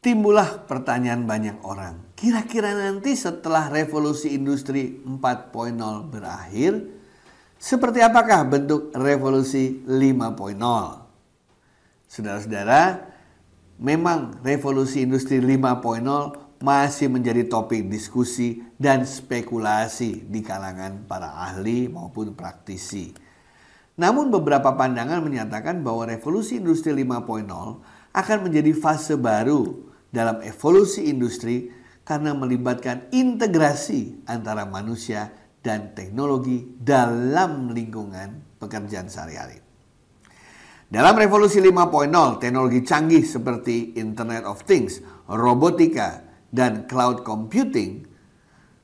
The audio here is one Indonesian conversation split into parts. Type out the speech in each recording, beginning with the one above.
Timbullah pertanyaan banyak orang. Kira-kira nanti setelah revolusi industri 4.0 berakhir, seperti apakah bentuk revolusi 5.0? Saudara-saudara, memang revolusi industri 5.0 masih menjadi topik diskusi dan spekulasi di kalangan para ahli maupun praktisi. Namun beberapa pandangan menyatakan bahwa revolusi industri 5.0 akan menjadi fase baru dalam evolusi industri karena melibatkan integrasi antara manusia dan teknologi dalam lingkungan pekerjaan sehari-hari. Dalam revolusi 5.0, teknologi canggih seperti Internet of Things, robotika, dan cloud computing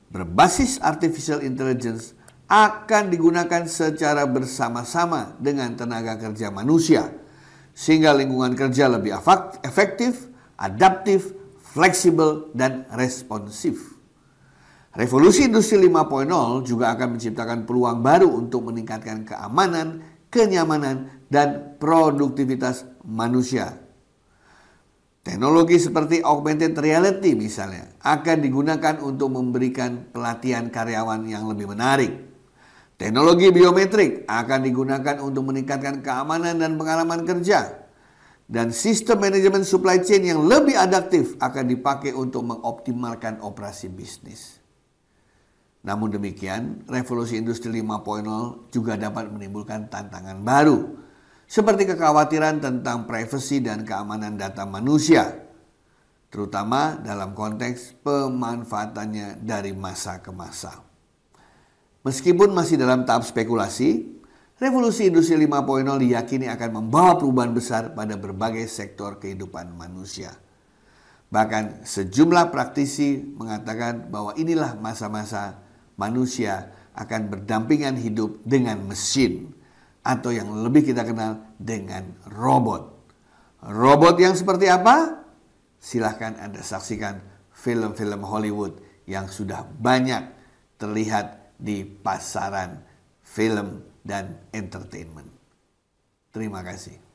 berbasis artificial intelligence akan digunakan secara bersama-sama dengan tenaga kerja manusia sehingga lingkungan kerja lebih efektif, adaptif, fleksibel, dan responsif. Revolusi Industri 5.0 juga akan menciptakan peluang baru untuk meningkatkan keamanan, kenyamanan, dan produktivitas manusia. Teknologi seperti augmented reality misalnya akan digunakan untuk memberikan pelatihan karyawan yang lebih menarik. Teknologi biometrik akan digunakan untuk meningkatkan keamanan dan pengalaman kerja dan sistem manajemen supply chain yang lebih adaptif akan dipakai untuk mengoptimalkan operasi bisnis. Namun demikian, revolusi industri 5.0 juga dapat menimbulkan tantangan baru, seperti kekhawatiran tentang privasi dan keamanan data manusia, terutama dalam konteks pemanfaatannya dari masa ke masa. Meskipun masih dalam tahap spekulasi, Revolusi Industri 5.0 diyakini akan membawa perubahan besar pada berbagai sektor kehidupan manusia. Bahkan sejumlah praktisi mengatakan bahwa inilah masa-masa manusia akan berdampingan hidup dengan mesin atau yang lebih kita kenal dengan robot. Robot yang seperti apa? Silahkan Anda saksikan film-film Hollywood yang sudah banyak terlihat di pasaran film dan entertainment. Terima kasih.